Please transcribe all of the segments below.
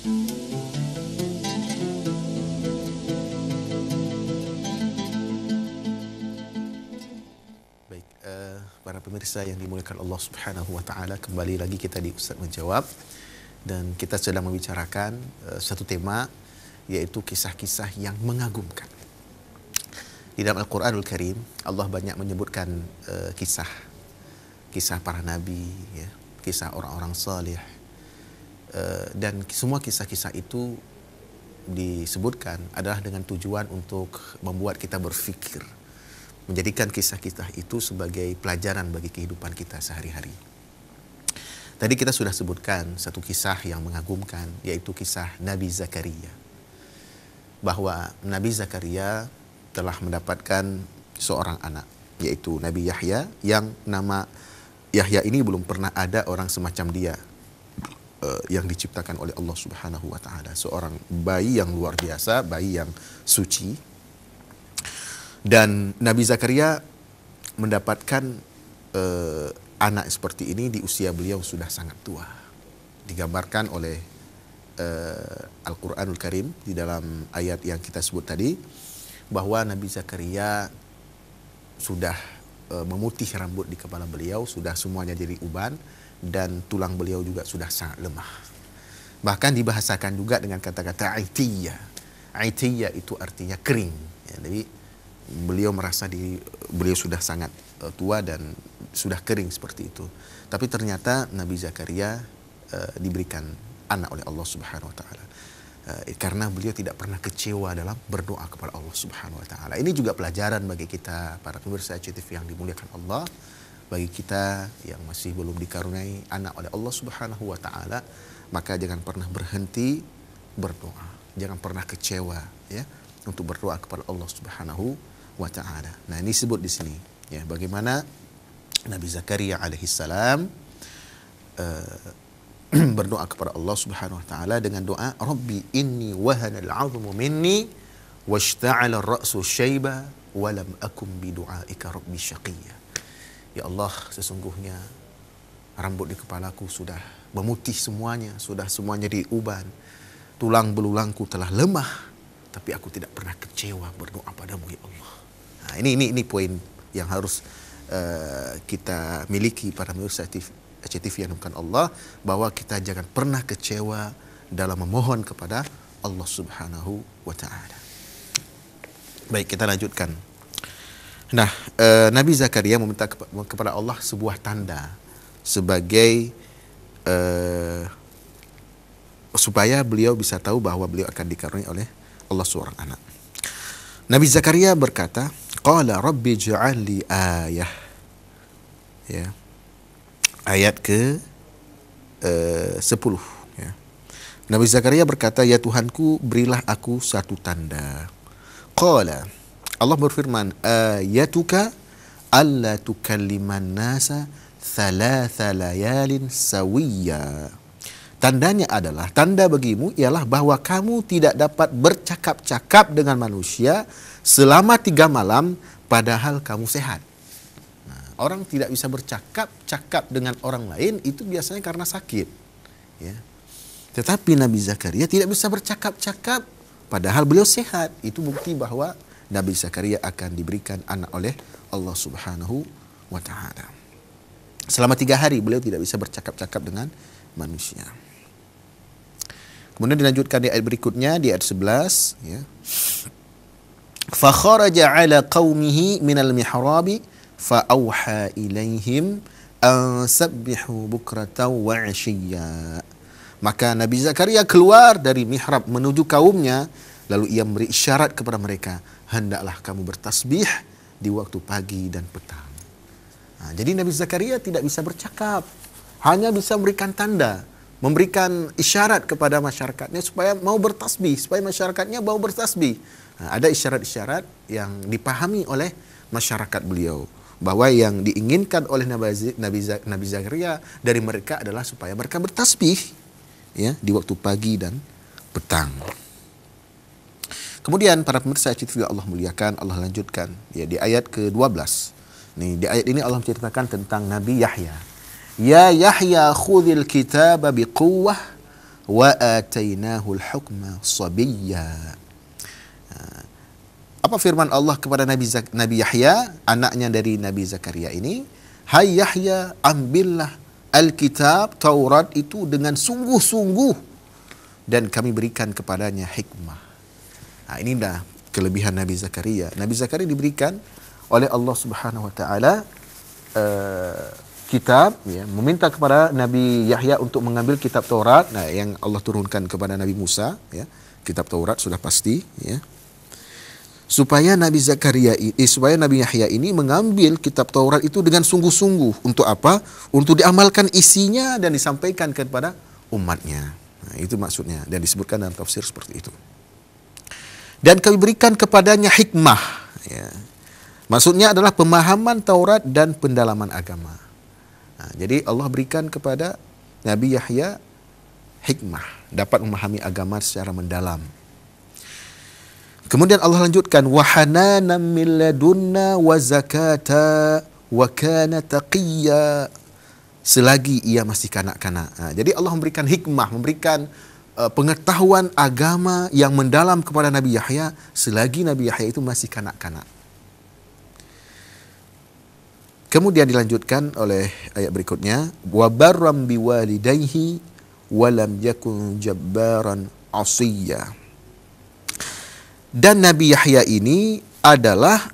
Baik, uh, para pemirsa yang dimuliakan Allah Subhanahu wa taala, kembali lagi kita di Ustaz menjawab dan kita sedang membicarakan uh, satu tema yaitu kisah-kisah yang mengagumkan. Di dalam Al-Qur'anul Karim, Allah banyak menyebutkan uh, kisah kisah para nabi ya, kisah orang-orang saleh, dan semua kisah-kisah itu disebutkan adalah dengan tujuan untuk membuat kita berpikir, menjadikan kisah-kisah itu sebagai pelajaran bagi kehidupan kita sehari-hari. Tadi kita sudah sebutkan satu kisah yang mengagumkan, yaitu kisah Nabi Zakaria. Bahwa Nabi Zakaria telah mendapatkan seorang anak, yaitu Nabi Yahya, yang nama Yahya ini belum pernah ada orang semacam dia Eh, yang diciptakan oleh Allah Subhanahu wa taala, seorang bayi yang luar biasa, bayi yang suci. Dan Nabi Zakaria mendapatkan uh, anak seperti ini di usia beliau sudah sangat tua. Digambarkan oleh uh, Al-Qur'anul Karim di dalam ayat yang kita sebut tadi bahwa Nabi Zakaria sudah memutih rambut di kepala beliau, sudah semuanya jadi uban dan tulang beliau juga sudah sangat lemah. Bahkan dibahasakan juga dengan kata-kata aitiyah. Aitiyah itu artinya kering. Ya, jadi beliau merasa di beliau sudah sangat uh, tua dan sudah kering seperti itu. Tapi ternyata Nabi Zakaria uh, diberikan anak oleh Allah Subhanahu wa taala. Eh, karena beliau tidak pernah kecewa dalam berdoa kepada Allah Subhanahu wa taala. Ini juga pelajaran bagi kita para pemirsa CTV yang dimuliakan Allah bagi kita yang masih belum dikaruniai anak oleh Allah Subhanahu wa taala maka jangan pernah berhenti berdoa jangan pernah kecewa ya untuk berdoa kepada Allah Subhanahu wa taala nah ini sebut di sini ya bagaimana Nabi Zakaria alaihissalam uh, eh, berdoa kepada Allah Subhanahu wa taala dengan doa Rabbi inni wahana al-'azmu minni washta'ala ar-ra'su shayba wa lam akum bi du'aika rabbi syaqiyya Ya Allah, sesungguhnya rambut di kepalaku sudah memutih semuanya, sudah semuanya diuban. Tulang belulangku telah lemah, tapi aku tidak pernah kecewa berdoa padamu ya Allah. Nah, ini ini ini poin yang harus uh, kita miliki para pemirsa CTV yang bukan Allah bahwa kita jangan pernah kecewa dalam memohon kepada Allah Subhanahu wa taala. Baik, kita lanjutkan. Nah, e, Nabi Zakaria meminta kepada Allah sebuah tanda sebagai e, supaya beliau bisa tahu bahwa beliau akan dikaruniai oleh Allah seorang anak. Nabi Zakaria berkata, "Qala rabbi ja'alli ayah." Ya. Ayat ke eh, uh, 10 ya. Nabi Zakaria berkata, "Ya Tuhanku, berilah aku satu tanda." Qala Allah berfirman, ayatuka alla tukalliman nasa thalatha layalin sawiyya. Tandanya adalah, tanda bagimu ialah bahwa kamu tidak dapat bercakap-cakap dengan manusia selama tiga malam padahal kamu sehat. Nah, orang tidak bisa bercakap-cakap dengan orang lain itu biasanya karena sakit. Ya. Tetapi Nabi Zakaria tidak bisa bercakap-cakap padahal beliau sehat. Itu bukti bahwa Nabi Zakaria akan diberikan anak oleh Allah Subhanahu wa taala. Selama tiga hari beliau tidak bisa bercakap-cakap dengan manusia. Kemudian dilanjutkan di ayat berikutnya di ayat 11 ya. Fakharaja ala qaumihi minal mihrabi fa auha ilaihim an sabbihu bukratan wa ashiyya. Maka Nabi Zakaria keluar dari mihrab menuju kaumnya lalu ia memberi isyarat kepada mereka hendaklah kamu bertasbih di waktu pagi dan petang. Nah, jadi Nabi Zakaria tidak bisa bercakap, hanya bisa memberikan tanda, memberikan isyarat kepada masyarakatnya supaya mau bertasbih, supaya masyarakatnya mau bertasbih. Nah, ada isyarat-isyarat yang dipahami oleh masyarakat beliau bahwa yang diinginkan oleh Nabi, Nabi, Nabi Zakaria dari mereka adalah supaya mereka bertasbih ya di waktu pagi dan petang. Kemudian para pemirsa CTV Allah muliakan, Allah lanjutkan ya di ayat ke-12. Nih, di ayat ini Allah menceritakan tentang Nabi Yahya. Ya Yahya khudhil kitaba biquwwah wa atainahu al-hukma sabiyya. Ah, apa firman Allah kepada Nabi, Zak Nabi Yahya, anaknya dari Nabi Zakaria ini? Hai Yahya, ambillah Alkitab, Taurat itu dengan sungguh-sungguh dan kami berikan kepadanya hikmah. Nah, inilah kelebihan Nabi Zakaria. Nabi Zakaria diberikan oleh Allah Subhanahu wa taala eh, kitab ya, meminta kepada Nabi Yahya untuk mengambil kitab Taurat nah yang Allah turunkan kepada Nabi Musa ya. Kitab Taurat sudah pasti ya. Supaya Nabi Zakaria eh, supaya Nabi Yahya ini mengambil kitab Taurat itu dengan sungguh-sungguh untuk apa? Untuk diamalkan isinya dan disampaikan kepada umatnya. Nah, itu maksudnya dan disebutkan dalam tafsir seperti itu dan kami berikan kepadanya hikmah. Ya. Maksudnya adalah pemahaman Taurat dan pendalaman agama. Nah, jadi Allah berikan kepada Nabi Yahya hikmah, dapat memahami agama secara mendalam. Kemudian Allah lanjutkan wahananan min ladunna wa zakata wa kana taqiyya selagi ia masih kanak-kanak. Nah, jadi Allah memberikan hikmah, memberikan Eh, pengetahuan agama yang mendalam kepada Nabi Yahya selagi Nabi Yahya itu masih kanak-kanak. Kemudian dilanjutkan oleh ayat berikutnya, wa barram biwalidayhi walam yakun jabbaran asiyya. Dan Nabi Yahya ini adalah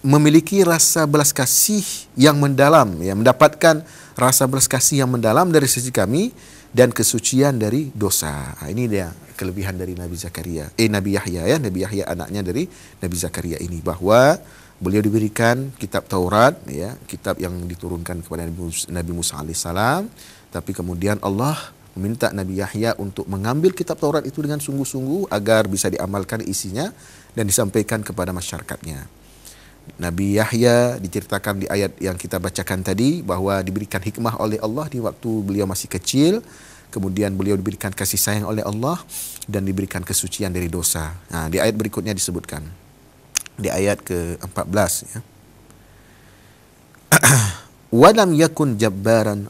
memiliki rasa belas kasih yang mendalam, ya mendapatkan rasa belas kasih yang mendalam dari sisi kami dan kesucian dari dosa. Nah, ini dia kelebihan dari Nabi Zakaria. Eh Nabi Yahya ya, Nabi Yahya anaknya dari Nabi Zakaria ini bahwa beliau diberikan kitab Taurat ya, kitab yang diturunkan kepada Nabi Musa alaihissalam, tapi kemudian Allah meminta Nabi Yahya untuk mengambil kitab Taurat itu dengan sungguh-sungguh agar bisa diamalkan isinya dan disampaikan kepada masyarakatnya. Nabi Yahya diceritakan di ayat yang kita bacakan tadi bahwa diberikan hikmah oleh Allah di waktu beliau masih kecil, kemudian beliau diberikan kasih sayang oleh Allah dan diberikan kesucian dari dosa. Nah, di ayat berikutnya disebutkan. Di ayat ke-14 ya. Walam yakun jabbaran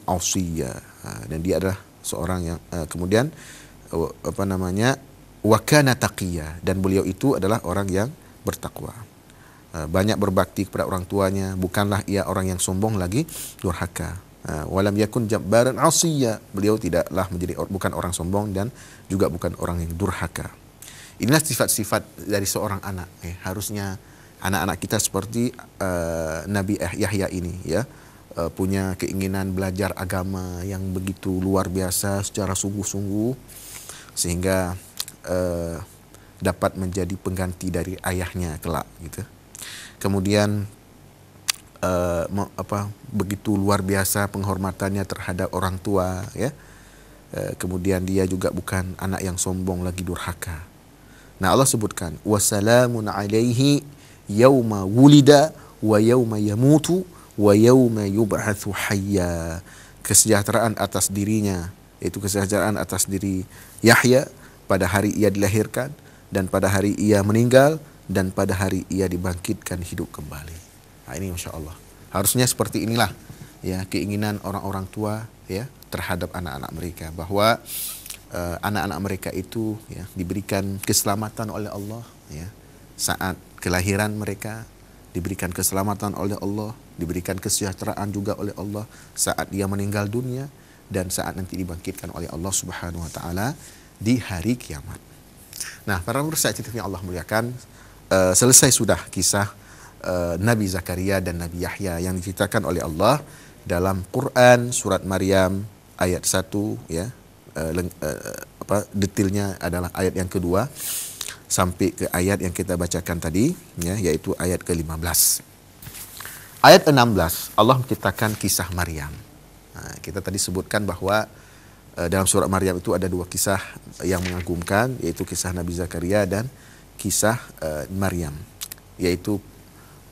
Dan dia adalah seorang yang eh, kemudian uh, apa namanya wakana taqiyya dan beliau itu adalah orang yang bertakwa. Eh, banyak berbakti kepada orang tuanya, bukanlah ia orang yang sombong lagi durhaka. Eh, walam yakun jabbaran asiya Beliau tidaklah menjadi bukan orang sombong dan juga bukan orang yang durhaka. Inilah sifat-sifat dari seorang anak. Eh, harusnya anak-anak kita seperti uh, Nabi Yahya ini ya. Uh, punya keinginan belajar agama yang begitu luar biasa secara sungguh-sungguh sehingga uh, dapat menjadi pengganti dari ayahnya kelak gitu kemudian uh, apa begitu luar biasa penghormatannya terhadap orang tua ya uh, kemudian dia juga bukan anak yang sombong lagi durhaka nah Allah sebutkan wasalamun alaihi yauma wulida wa yauma yamutu wa yauma yub'atsu hayya kesejahteraan atas dirinya yaitu kesejahteraan atas diri Yahya pada hari ia dilahirkan dan pada hari ia meninggal dan pada hari ia dibangkitkan hidup kembali. Nah, ini masya Allah. Harusnya seperti inilah ya keinginan orang-orang tua ya terhadap anak-anak mereka bahwa eh, anak-anak uh, mereka itu ya diberikan keselamatan oleh Allah ya saat kelahiran mereka diberikan keselamatan oleh Allah diberikan kesejahteraan juga oleh Allah saat dia meninggal dunia dan saat nanti dibangkitkan oleh Allah Subhanahu wa taala di hari kiamat. Nah, para pemirsa yang Allah muliakan, Eh, selesai sudah kisah uh, Nabi Zakaria dan Nabi Yahya yang diceritakan oleh Allah dalam Quran surat Maryam ayat 1 ya uh, leng, uh, apa detailnya adalah ayat yang kedua sampai ke ayat yang kita bacakan tadi ya yaitu ayat ke-15. Ayat 16 Allah menceritakan kisah Maryam. Nah, kita tadi sebutkan bahwa dalam surat Maryam itu ada dua kisah yang mengagumkan yaitu kisah Nabi Zakaria dan kisah uh, Maryam yaitu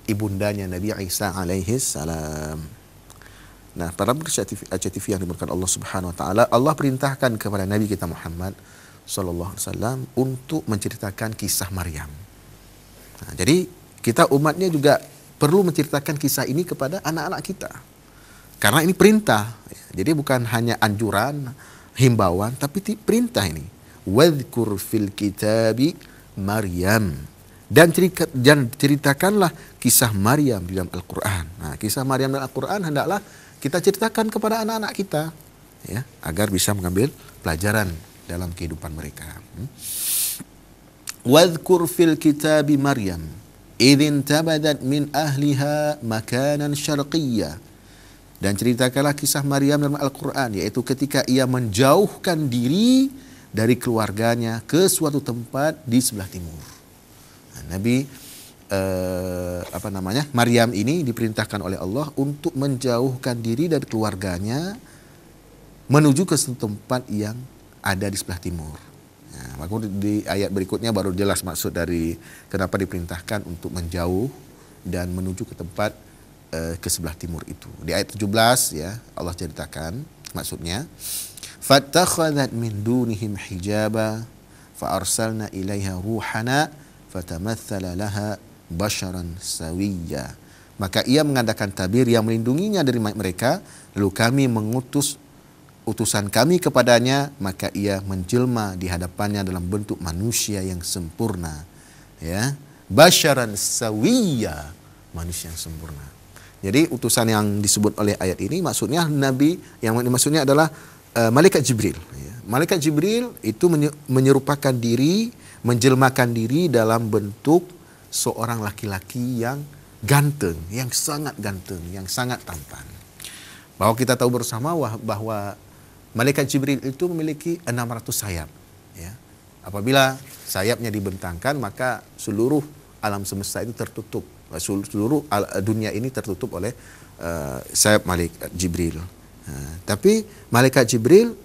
ibundanya Nabi Isa alaihi salam. Nah, para tv yang dimurkan Allah Subhanahu wa taala, Allah perintahkan kepada Nabi kita Muhammad sallallahu alaihi wasallam untuk menceritakan kisah Maryam. Nah, jadi kita umatnya juga perlu menceritakan kisah ini kepada anak-anak kita. Karena ini perintah. Ya. Jadi bukan hanya anjuran, himbauan, tapi perintah ini. Wadhkur fil kitabi Maryam dan ceritakanlah kisah Maryam di dalam Al-Qur'an. Nah, kisah Maryam dalam Al-Qur'an hendaklah kita ceritakan kepada anak-anak kita ya, agar bisa mengambil pelajaran dalam kehidupan mereka. Hmm. Wadhkur fil kitab Maryam idin tabadat min ahliha makanan syarqiyya. Dan ceritakanlah kisah Maryam dalam Al-Quran, yaitu ketika ia menjauhkan diri dari keluarganya ke suatu tempat di sebelah timur. Nah, Nabi eh, apa namanya Maryam ini diperintahkan oleh Allah untuk menjauhkan diri dari keluarganya menuju ke suatu tempat yang ada di sebelah timur. Nah, di ayat berikutnya baru jelas maksud dari kenapa diperintahkan untuk menjauh dan menuju ke tempat eh, ke sebelah timur itu. Di ayat 17 ya Allah ceritakan maksudnya فاتخذت من دونهم حجابا فأرسلنا إليها روحنا فتمثل لها بشرا سويا maka ia mengadakan tabir yang melindunginya dari mereka lalu kami mengutus utusan kami kepadanya maka ia menjelma di hadapannya dalam bentuk manusia yang sempurna ya basyaran sawiya manusia yang sempurna jadi utusan yang disebut oleh ayat ini maksudnya nabi yang maksudnya adalah uh, malaikat Jibril. Ya. Malaikat Jibril itu menyerupakan diri, menjelmakan diri dalam bentuk seorang laki-laki yang ganteng, yang sangat ganteng, yang sangat tampan. Bahwa kita tahu bersama bahwa malaikat Jibril itu memiliki 600 sayap. Ya. Apabila sayapnya dibentangkan, maka seluruh alam semesta itu tertutup. Seluruh dunia ini tertutup oleh uh, sayap malaikat Jibril tapi malaikat Jibril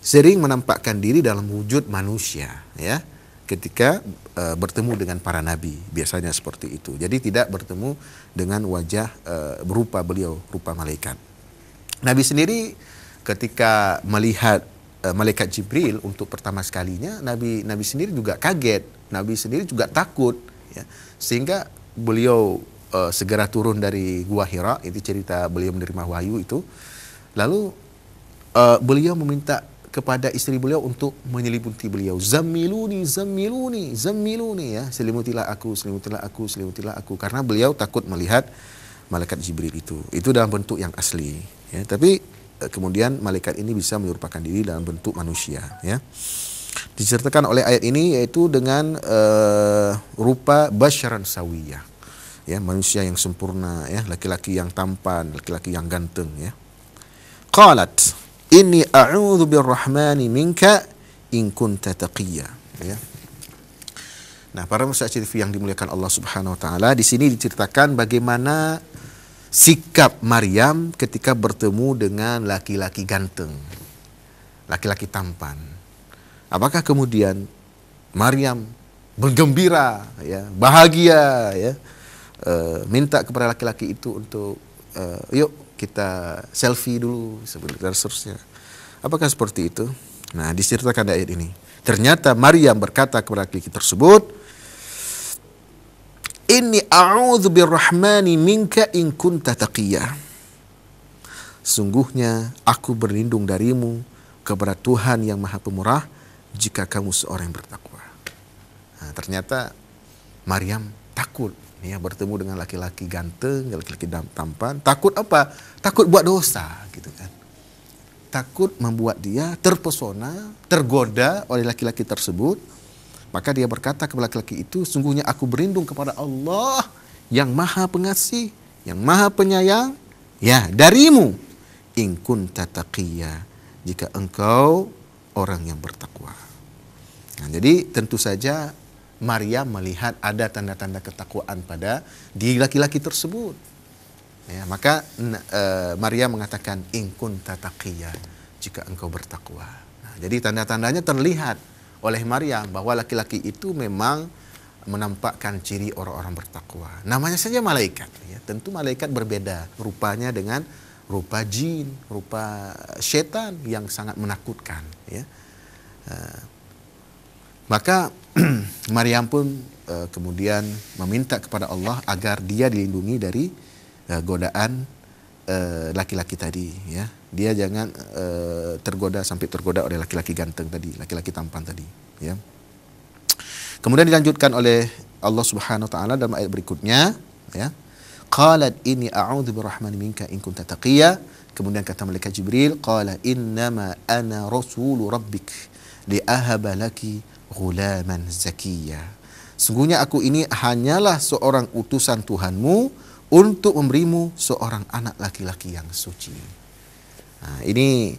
sering menampakkan diri dalam wujud manusia, ya. Ketika e, bertemu dengan para nabi, biasanya seperti itu. Jadi tidak bertemu dengan wajah e, berupa beliau, rupa malaikat. Nabi sendiri ketika melihat e, malaikat Jibril untuk pertama sekalinya, Nabi Nabi sendiri juga kaget, Nabi sendiri juga takut, ya. Sehingga beliau e, segera turun dari gua Hira, itu cerita beliau menerima wahyu itu Lalu uh, beliau meminta kepada istri beliau untuk menyelimuti beliau. Zamiluni, zamiluni, zamiluni ya. Selimutilah aku, selimutilah aku, selimutilah aku. Karena beliau takut melihat malaikat Jibril itu. Itu dalam bentuk yang asli. Ya. Tapi eh, kemudian malaikat ini bisa menyerupakan diri dalam bentuk manusia. Ya. Diceritakan oleh ayat ini yaitu dengan uh, rupa basyaran sawiyah. Ya, manusia yang sempurna ya, laki-laki yang tampan, laki-laki yang ganteng ya qalat inni a'udzu birrahmani minka in kunta taqiyya ya. Nah, para mustajid yang dimuliakan Allah Subhanahu wa taala, di sini diceritakan bagaimana sikap Maryam ketika bertemu dengan laki-laki ganteng. Laki-laki tampan. Apakah kemudian Maryam bergembira ya, bahagia ya, e, minta kepada laki-laki itu untuk e, yuk kita selfie dulu sebelum dan seterusnya. Apakah seperti itu? Nah, diceritakan ayat ini. Ternyata Maryam berkata kepada laki tersebut, "Inni a'udzu birrahmani minka in kunta taqiyah. Sungguhnya aku berlindung darimu kepada Tuhan yang Maha Pemurah jika kamu seorang yang bertakwa. Nah, ternyata Maryam takut ya bertemu dengan laki-laki ganteng, laki-laki tampan, takut apa? Takut buat dosa gitu kan. Takut membuat dia terpesona, tergoda oleh laki-laki tersebut. Maka dia berkata kepada laki-laki itu, sungguhnya aku berlindung kepada Allah yang maha pengasih, yang maha penyayang, ya darimu. In kunta jika engkau orang yang bertakwa. Nah, jadi tentu saja Maria melihat ada tanda-tanda ketakwaan pada di laki-laki tersebut. Ya, maka uh, Maria mengatakan ingkun tatakia jika engkau bertakwa. Nah, jadi tanda-tandanya terlihat oleh Maria bahwa laki-laki itu memang menampakkan ciri orang-orang bertakwa. Namanya saja malaikat. Ya. Tentu malaikat berbeda rupanya dengan rupa jin, rupa setan yang sangat menakutkan. Ya. Uh, maka Maryam pun uh, kemudian meminta kepada Allah agar dia dilindungi dari uh, godaan laki eh, laki-laki tadi ya. Dia jangan uh, tergoda sampai tergoda oleh laki-laki ganteng tadi, laki-laki tampan tadi ya. Kemudian dilanjutkan oleh Allah Subhanahu wa taala dalam ayat berikutnya ya. Qalat ini a'udzu birrahmani minka in kunta taqiyya. Kemudian kata malaikat Jibril, qala innama ana rasulu rabbik li ahaba laki ghulaman zakiya. Sungguhnya aku ini hanyalah seorang utusan Tuhanmu untuk memberimu seorang anak laki-laki yang suci. Nah, ini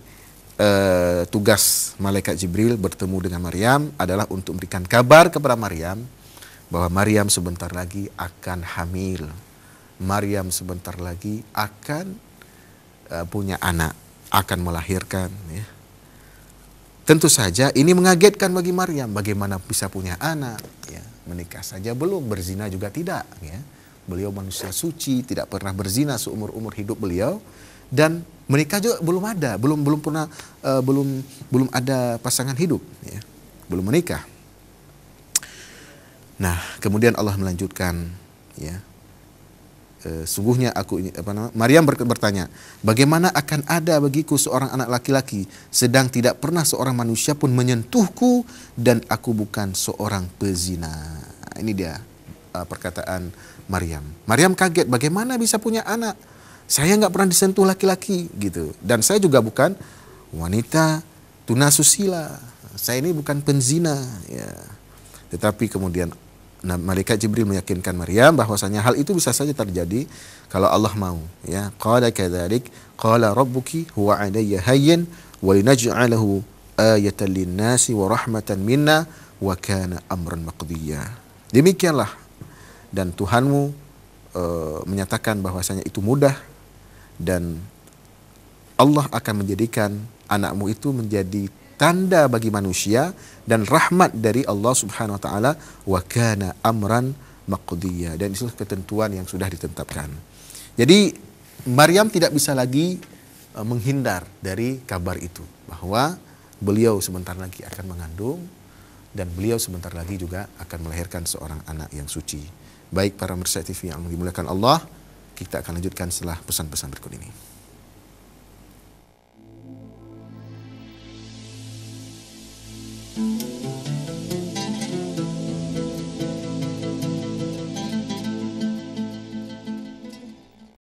eh, tugas malaikat Jibril bertemu dengan Maryam adalah untuk memberikan kabar kepada Maryam bahwa Maryam sebentar lagi akan hamil. Maryam sebentar lagi akan uh, punya anak, akan melahirkan ya. Tentu saja ini mengagetkan bagi Maryam bagaimana bisa punya anak, ya. menikah saja belum, berzina juga tidak. Ya. Beliau manusia suci, tidak pernah berzina seumur umur hidup beliau dan menikah juga belum ada, belum belum pernah uh, belum belum ada pasangan hidup, ya. belum menikah. Nah kemudian Allah melanjutkan, ya Eh, sungguhnya aku ini apa namanya, Maryam bertanya, bagaimana akan ada bagiku seorang anak laki-laki sedang tidak pernah seorang manusia pun menyentuhku dan aku bukan seorang pezina. Ini dia uh, perkataan Maryam. Maryam kaget, bagaimana bisa punya anak? Saya nggak pernah disentuh laki-laki gitu dan saya juga bukan wanita tunasusila. Saya ini bukan penzina ya. Tetapi kemudian Nah, malaikat Jibril meyakinkan Maryam bahwasanya hal itu bisa saja terjadi kalau Allah mau, ya. Qala kadzalik qala rabbuki huwa alayya hayyin wa linaj'alahu ayatan nasi wa rahmatan minna wa kana amran maqdiyya. Demikianlah dan Tuhanmu e, menyatakan bahwasanya itu mudah dan Allah akan menjadikan anakmu itu menjadi tanda bagi manusia dan rahmat dari Allah Subhanahu wa taala wa kana amran maqdiya dan itu ketentuan yang sudah ditetapkan. Jadi Maryam tidak bisa lagi eh, menghindar dari kabar itu bahwa beliau sebentar lagi akan mengandung dan beliau sebentar lagi juga akan melahirkan seorang anak yang suci. Baik para pemirsa TV yang dimuliakan Allah, kita akan lanjutkan setelah pesan-pesan berikut ini.